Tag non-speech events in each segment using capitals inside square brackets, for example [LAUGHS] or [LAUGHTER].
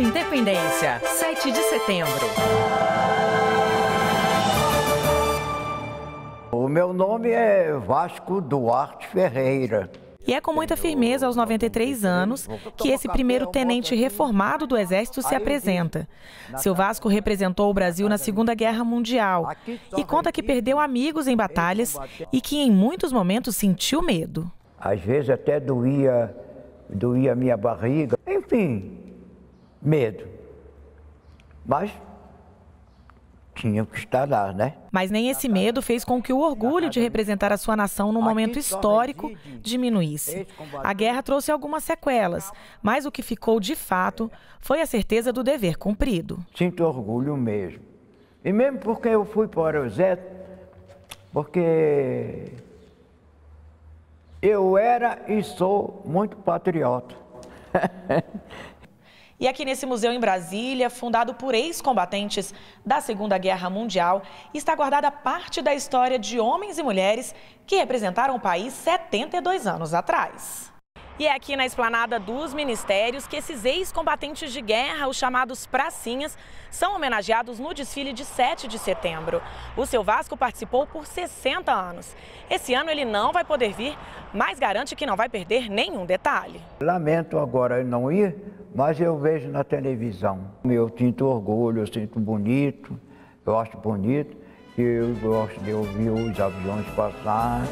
Independência, 7 de setembro. O meu nome é Vasco Duarte Ferreira. E é com muita firmeza aos 93 anos que esse primeiro tenente reformado do Exército se apresenta. Seu Vasco representou o Brasil na Segunda Guerra Mundial e conta que perdeu amigos em batalhas e que em muitos momentos sentiu medo. Às vezes até doía, doía minha barriga. Enfim, medo. Mas tinha que estar lá, né? Mas nem esse medo fez com que o orgulho de representar a sua nação num momento histórico diminuísse. A guerra trouxe algumas sequelas, mas o que ficou de fato foi a certeza do dever cumprido. Sinto orgulho mesmo. E mesmo porque eu fui para o Zé, porque eu era e sou muito patriota. [LAUGHS] E aqui nesse museu em Brasília, fundado por ex-combatentes da Segunda Guerra Mundial, está guardada parte da história de homens e mulheres que representaram o país 72 anos atrás. E é aqui na esplanada dos ministérios que esses ex-combatentes de guerra, os chamados pracinhas, são homenageados no desfile de 7 de setembro. O seu Vasco participou por 60 anos. Esse ano ele não vai poder vir mas garante que não vai perder nenhum detalhe. Lamento agora não ir, mas eu vejo na televisão. Eu sinto orgulho, eu sinto bonito, eu acho bonito, eu gosto de ouvir os aviões passar.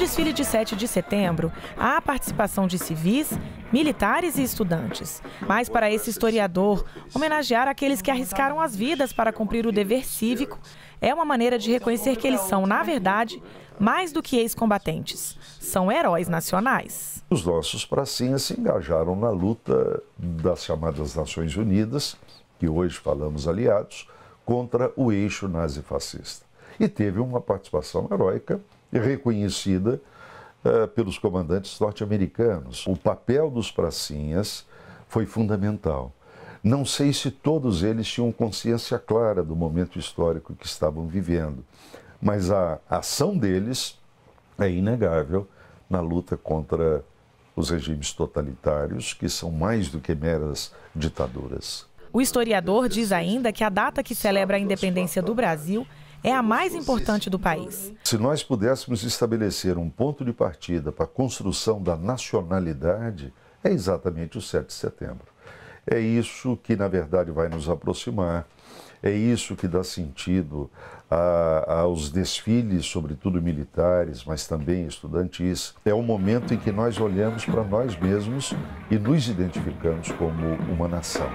desfile de 7 de setembro, há a participação de civis, militares e estudantes. Mas, para esse historiador, homenagear aqueles que arriscaram as vidas para cumprir o dever cívico é uma maneira de reconhecer que eles são, na verdade, mais do que ex-combatentes. São heróis nacionais. Os nossos pracinhas se engajaram na luta das chamadas Nações Unidas, que hoje falamos aliados, contra o eixo nazifascista. E teve uma participação heróica reconhecida uh, pelos comandantes norte-americanos. O papel dos pracinhas foi fundamental. Não sei se todos eles tinham consciência clara do momento histórico que estavam vivendo, mas a ação deles é inegável na luta contra os regimes totalitários, que são mais do que meras ditaduras. O historiador diz ainda que a data que celebra a independência do Brasil é a mais importante do país. Se nós pudéssemos estabelecer um ponto de partida para a construção da nacionalidade, é exatamente o 7 de setembro. É isso que, na verdade, vai nos aproximar. É isso que dá sentido a, aos desfiles, sobretudo militares, mas também estudantis. É o momento em que nós olhamos para nós mesmos e nos identificamos como uma nação.